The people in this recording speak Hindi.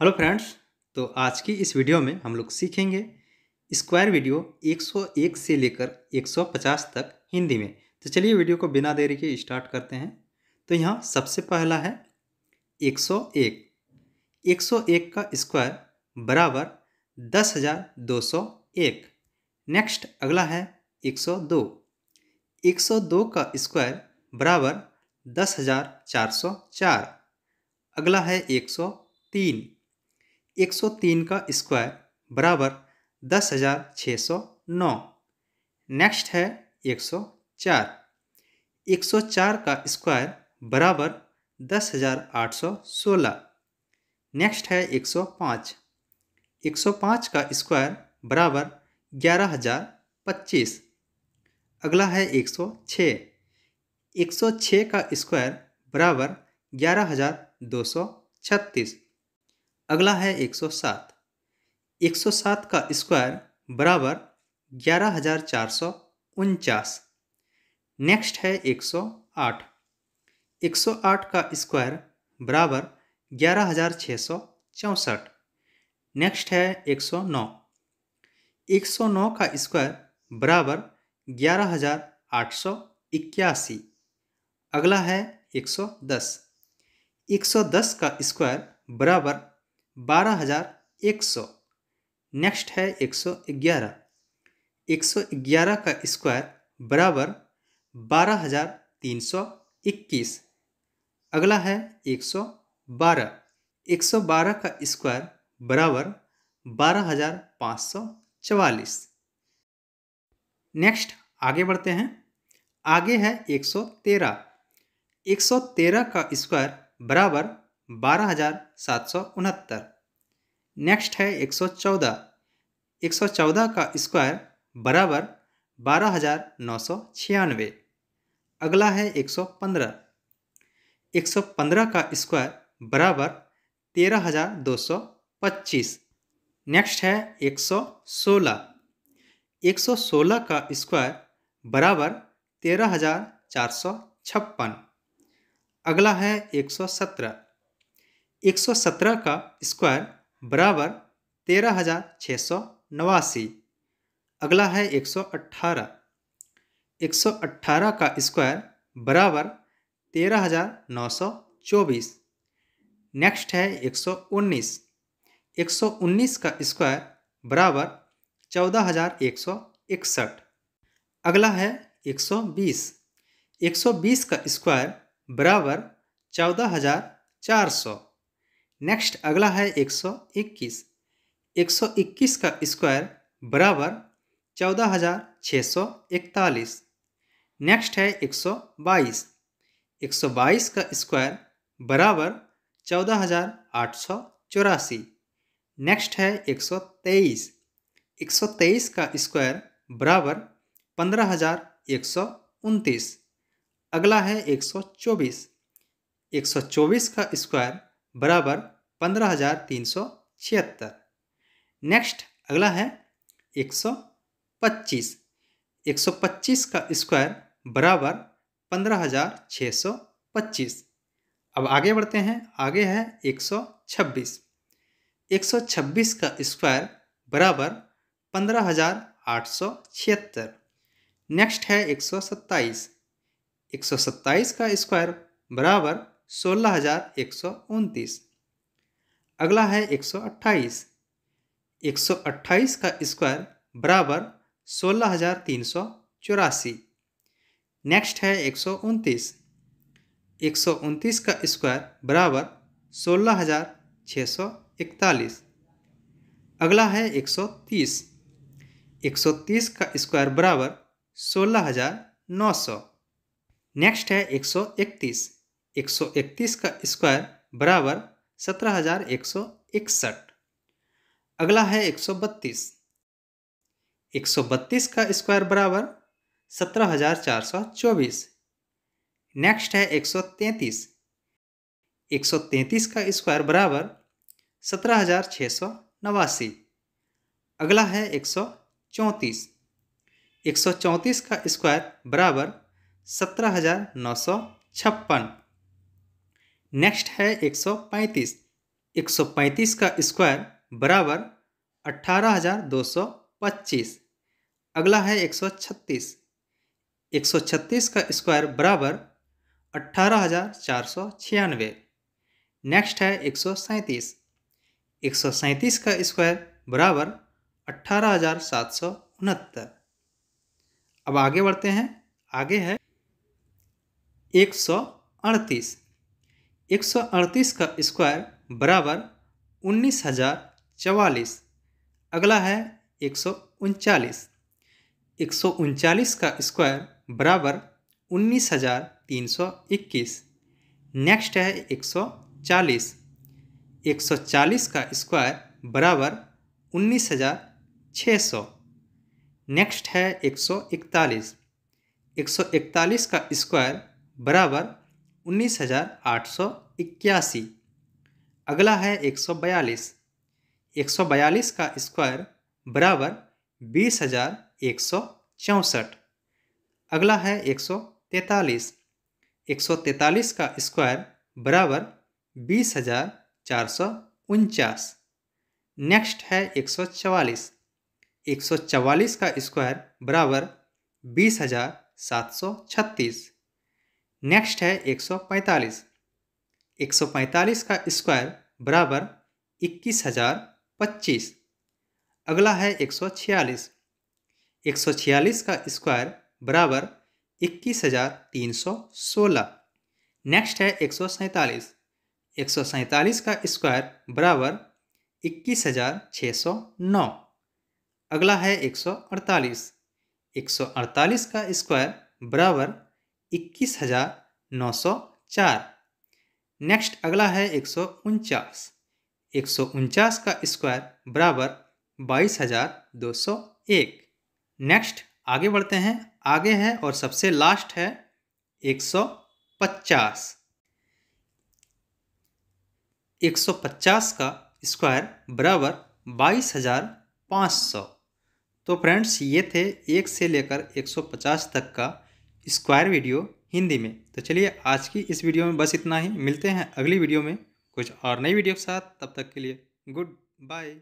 हेलो फ्रेंड्स तो आज की इस वीडियो में हम लोग सीखेंगे स्क्वायर वीडियो 101 से लेकर 150 तक हिंदी में तो चलिए वीडियो को बिना देरी के स्टार्ट करते हैं तो यहाँ सबसे पहला है 101 101 का स्क्वायर बराबर 10,201 नेक्स्ट अगला है 102 102 का स्क्वायर बराबर 10,404 अगला है 103 103 का स्क्वायर बराबर दस हज़ार छः सौ नौ नेक्स्ट है 104 104 का स्क्वायर बराबर दस हज़ार आठ सौ सोलह नेक्स्ट है 105 105 का स्क्वायर बराबर ग्यारह हज़ार पच्चीस अगला है 106 106 का स्क्वायर बराबर ग्यारह हज़ार दो सौ छत्तीस अगला है 107 107 का स्क्वायर बराबर ग्यारह हजार चार सौ उनचास नेक्स्ट है 108 108 का स्क्वायर बराबर ग्यारह हजार छः सौ चौंसठ नेक्स्ट है 109 109 का स्क्वायर बराबर ग्यारह हजार आठ सौ इक्यासी अगला है 110 110 का स्क्वायर बराबर बारह हज़ार एक सौ नेक्स्ट है एक सौ ग्यारह एक सौ ग्यारह का स्क्वायर बराबर बारह हज़ार तीन सौ इक्कीस अगला है एक सौ बारह एक सौ बारह का स्क्वायर बराबर बारह हज़ार पाँच सौ चवालीस नेक्स्ट आगे बढ़ते हैं आगे है एक सौ तेरह एक सौ तेरह का स्क्वायर बराबर बारह हज़ार सात सौ उनहत्तर नेक्स्ट है एक सौ चौदह एक सौ चौदह का स्क्वायर बराबर बारह हज़ार नौ सौ छियानवे अगला है एक सौ पंद्रह एक सौ पंद्रह का स्क्वायर बराबर तेरह हज़ार दो सौ पच्चीस नेक्स्ट है एक सौ सोलह एक सौ सोलह का स्क्वायर बराबर तेरह हज़ार चार सौ छप्पन अगला है एक सौ सत्रह एक सौ सत्रह का स्क्वायर बराबर तेरह हज़ार छः सौ नवासी अगला है एक सौ अट्ठारह एक सौ अट्ठारह का स्क्वायर बराबर तेरह हज़ार नौ सौ चौबीस नेक्स्ट है एक सौ उन्नीस एक सौ उन्नीस का स्क्वायर बराबर चौदह हज़ार एक सौ इकसठ अगला है एक सौ बीस एक सौ बीस का स्क्वायर बराबर चौदह हज़ार चार सौ नेक्स्ट अगला है एक सौ इक्कीस एक सौ इक्कीस का स्क्वायर बराबर चौदह हज़ार छः सौ इकतालीस नेक्स्ट है एक सौ बाईस एक सौ बाईस का स्क्वायर बराबर चौदह हज़ार आठ सौ चौरासी नेक्स्ट है एक सौ तेईस एक सौ तेईस का स्क्वायर बराबर पंद्रह हज़ार एक सौ उनतीस अगला है एक सौ चौबीस एक सौ चौबीस का स्क्वायर बराबर पंद्रह हज़ार तीन सौ छिहत्तर नेक्स्ट अगला है एक सौ पच्चीस एक सौ पच्चीस का स्क्वायर बराबर पंद्रह हज़ार छः सौ पच्चीस अब आगे बढ़ते हैं आगे है एक सौ छब्बीस एक सौ छब्बीस का स्क्वायर बराबर पंद्रह हज़ार आठ सौ छिहत्तर नेक्स्ट है एक सौ सत्ताईस एक सौ सत्ताईस का स्क्वायर बराबर सोलह हज़ार एक सौ उनतीस अगला है एक सौ अट्ठाईस एक सौ अट्ठाईस का स्क्वायर बराबर सोलह हज़ार तीन सौ चौरासी नेक्स्ट है एक सौ उनतीस एक सौ उनतीस का स्क्वायर बराबर सोलह हज़ार छः सौ इकतालीस अगला है एक सौ तीस एक सौ तीस का स्क्वायर बराबर सोलह हज़ार नौ सौ नेक्स्ट है एक सौ इकतीस एक सौ इकतीस का स्क्वायर बराबर सत्रह हजार एक सौ इकसठ अगला है एक एक सौ बत्तीस सौ बत्तीस का स्क्वायर बराबर सत्रह हजार चार सौ चौबीस नेक्स्ट है एक एक सौ सौ तैंतीस का स्क्वायर बराबर सत्रह हजार छः सौ नवासी अगला है एक एक सौ चौंतीस सौ चौंतीस का स्क्वायर बराबर सत्रह हजार नौ सौ छप्पन नेक्स्ट है 135 135 का स्क्वायर बराबर 18,225 अगला है 136 136 का स्क्वायर बराबर 18,496 नेक्स्ट है 137 137 का स्क्वायर बराबर अट्ठारह अब आगे बढ़ते हैं आगे है 138 एक सौ अड़तीस का स्क्वायर बराबर उन्नीस हज़ार चवालीस अगला है एक सौ उनचालीस एक सौ उनचालीस का स्क्वायर बराबर उन्नीस हज़ार तीन सौ इक्कीस नेक्स्ट है एक सौ चालीस एक सौ चालीस का स्क्वायर बराबर उन्नीस हज़ार छः सौ नेक्स्ट है एक सौ इकतालीस एक सौ इकतालीस का स्क्वायर बराबर उन्नीस हज़ार आठ सौ इक्यासी अगला है एक सौ बयालीस एक सौ बयालीस का स्क्वायर बराबर बीस हज़ार एक सौ चौंसठ अगला है एक सौ तैंतालीस एक सौ तैंतालीस का स्क्वायर बराबर बीस हज़ार चार सौ उनचास नेक्स्ट है एक सौ चवालीस एक सौ चवालीस का स्क्वायर बराबर बीस हज़ार सात सौ छत्तीस नेक्स्ट है 145 145 का स्क्वायर बराबर इक्कीस हजार पच्चीस अगला है 146 146 का स्क्वायर बराबर इक्कीस हजार तीन सौ सोलह नेक्स्ट है एक सौ सैंतालीस एक सौ का स्क्वायर बराबर इक्कीस हजार छः सौ नौ अगला है एक सौ अड़तालीस एक सौ अड़तालीस का स्क्वायर बराबर इक्कीस हज़ार नौ सौ चार नेक्स्ट अगला है एक सौ उनचास एक सौ उनचास का स्क्वायर बराबर बाईस हज़ार दो सौ एक नेक्स्ट आगे बढ़ते हैं आगे है और सबसे लास्ट है एक सौ पचास एक सौ पचास का स्क्वायर बराबर बाईस हज़ार पाँच सौ तो फ्रेंड्स ये थे एक से लेकर एक सौ पचास तक का स्क्वायर वीडियो हिंदी में तो चलिए आज की इस वीडियो में बस इतना ही मिलते हैं अगली वीडियो में कुछ और नई वीडियो के साथ तब तक के लिए गुड बाय